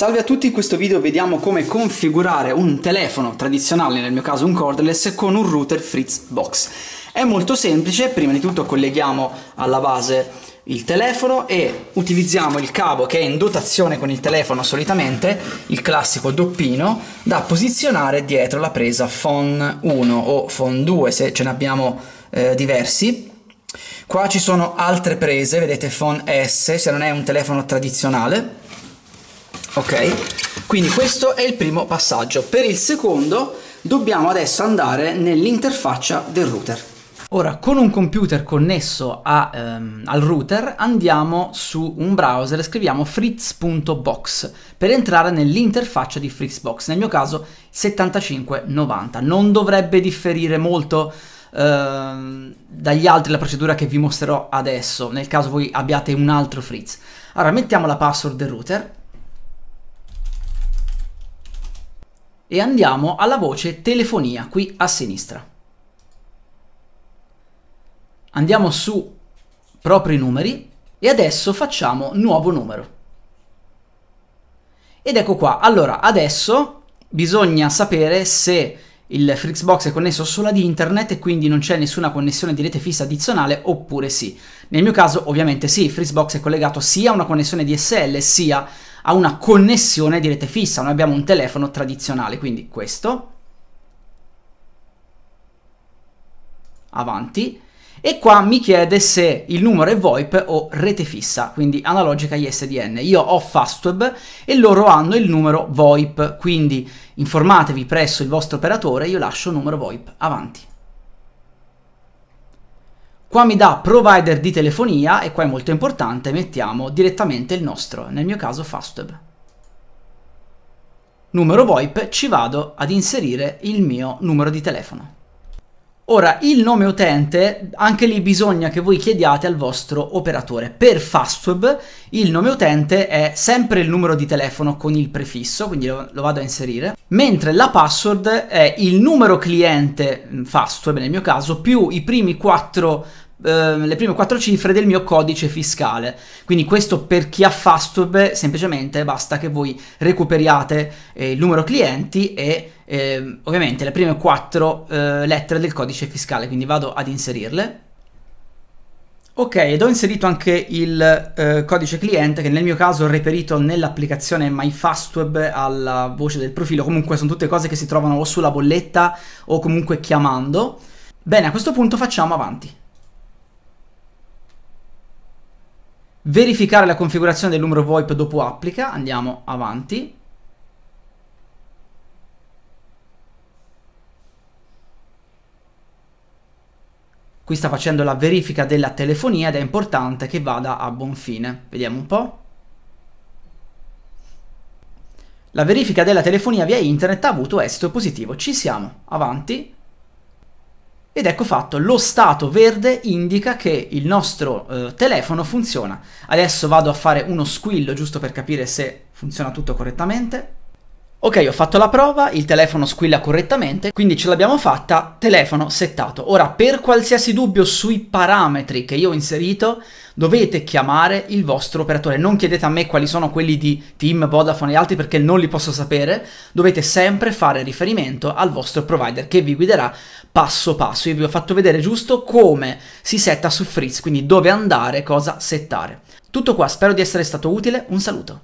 Salve a tutti, in questo video vediamo come configurare un telefono tradizionale, nel mio caso un cordless, con un router Fritz Box. È molto semplice, prima di tutto colleghiamo alla base il telefono e utilizziamo il cavo che è in dotazione con il telefono solitamente, il classico doppino, da posizionare dietro la presa phone 1 o phone 2 se ce ne abbiamo eh, diversi. Qua ci sono altre prese, vedete phone S se non è un telefono tradizionale ok quindi questo è il primo passaggio per il secondo dobbiamo adesso andare nell'interfaccia del router Ora, con un computer connesso a, ehm, al router, andiamo su un browser e scriviamo fritz.box per entrare nell'interfaccia di Fritzbox, nel mio caso 7590. Non dovrebbe differire molto ehm, dagli altri la procedura che vi mostrerò adesso, nel caso voi abbiate un altro Fritz. Allora, mettiamo la password del router e andiamo alla voce telefonia qui a sinistra. Andiamo su propri numeri e adesso facciamo nuovo numero. Ed ecco qua, allora adesso bisogna sapere se il Fritzbox è connesso solo ad internet e quindi non c'è nessuna connessione di rete fissa addizionale oppure sì. Nel mio caso ovviamente sì, il Fritzbox è collegato sia a una connessione DSL sia a a una connessione di rete fissa, noi abbiamo un telefono tradizionale, quindi questo, avanti, e qua mi chiede se il numero è VoIP o rete fissa, quindi analogica ISDN. Io ho Fastweb e loro hanno il numero VoIP, quindi informatevi presso il vostro operatore, io lascio il numero VoIP avanti. Qua mi dà provider di telefonia e qua è molto importante, mettiamo direttamente il nostro, nel mio caso Fastweb. Numero VoIP ci vado ad inserire il mio numero di telefono. Ora, il nome utente, anche lì bisogna che voi chiediate al vostro operatore. Per Fastweb il nome utente è sempre il numero di telefono con il prefisso, quindi lo, lo vado a inserire, mentre la password è il numero cliente mm, Fastweb, nel mio caso, più i primi quattro Ehm, le prime quattro cifre del mio codice fiscale. Quindi questo per chi ha Fastweb semplicemente basta che voi recuperiate eh, il numero clienti e eh, ovviamente le prime quattro eh, lettere del codice fiscale, quindi vado ad inserirle. Ok, ed ho inserito anche il eh, codice cliente che nel mio caso ho reperito nell'applicazione MyFastWeb alla voce del profilo, comunque sono tutte cose che si trovano o sulla bolletta o comunque chiamando. Bene, a questo punto facciamo avanti. verificare la configurazione del numero VoIP dopo applica, andiamo avanti. Qui sta facendo la verifica della telefonia ed è importante che vada a buon fine. Vediamo un po'. La verifica della telefonia via internet ha avuto esito positivo. Ci siamo. Avanti. Ed ecco fatto, lo stato verde indica che il nostro eh, telefono funziona. Adesso vado a fare uno squillo giusto per capire se funziona tutto correttamente. Ok, ho fatto la prova, il telefono squilla correttamente, quindi ce l'abbiamo fatta, telefono settato. Ora, per qualsiasi dubbio sui parametri che io ho inserito, dovete chiamare il vostro operatore. Non chiedete a me quali sono quelli di Team, Vodafone e altri perché non li posso sapere. Dovete sempre fare riferimento al vostro provider che vi guiderà passo passo. Io vi ho fatto vedere giusto come si setta su Fritz, quindi dove andare, cosa settare. Tutto qua, spero di essere stato utile, un saluto.